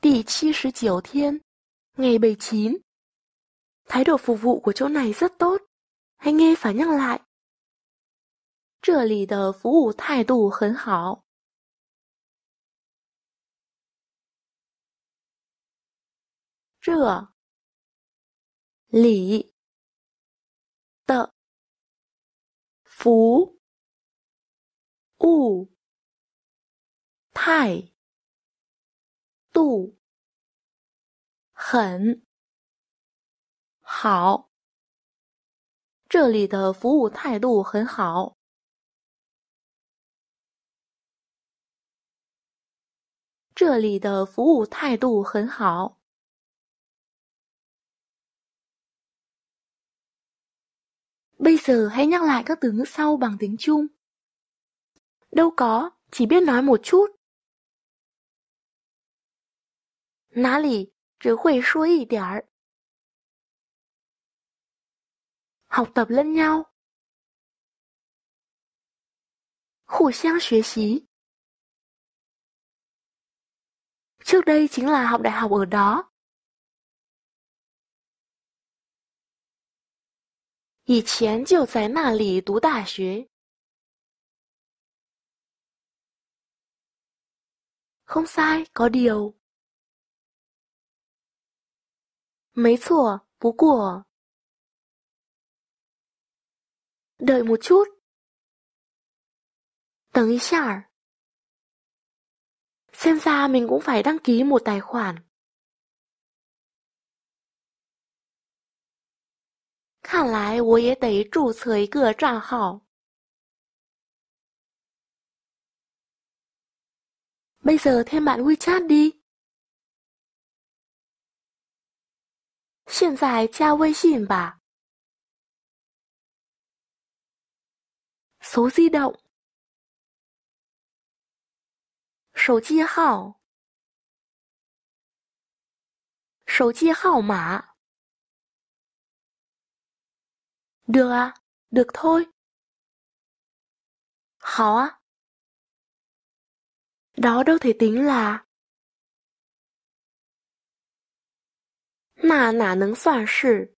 第七十九 thiên, ngày 79. Thái độ phục vụ của chỗ này rất tốt, anh nghe phải nhắc lại. 度，很好。这里的服务态度很好。这里的服务态度很好。Bây giờ hãy nhắc lại các từ ngữ sau bằng tiếng Trung. Đâu có, chỉ biết nói một chút. 哪里只会说一点儿？học tập lẫn nhau，互相学习。trước đây chính là học đại học ở đó，以前就在那里读大学。không sai có điều。没错，不过。Đợi một chút đợi một chút, Xem ra mình cũng phải đăng ký một tài khoản. Khả lái 我也得注册一个账号. Bây giờ thêm bạn WeChat đi. 现在加微信吧。Số di động Sổ chi hao Sổ chi hao Được à, được thôi. Hảo à. Đó đâu thể tính là 那哪能算是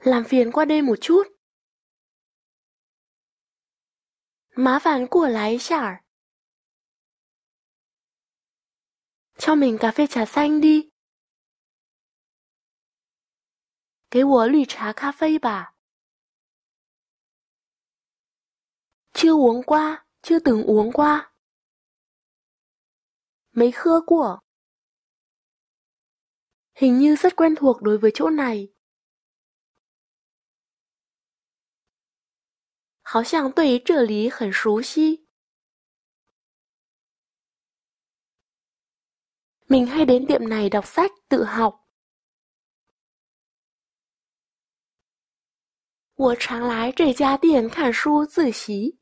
？Làm phiền qua đây một chút. Má phản của lái chả. Cho mình cà phê trà xanh đi. uống Chưa uống qua, chưa từng uống qua. Mấy khưa của. Hình như rất quen thuộc đối với chỗ này. tùy lý Mình hay đến tiệm này đọc sách, tự học. 我常来这家店看书自习。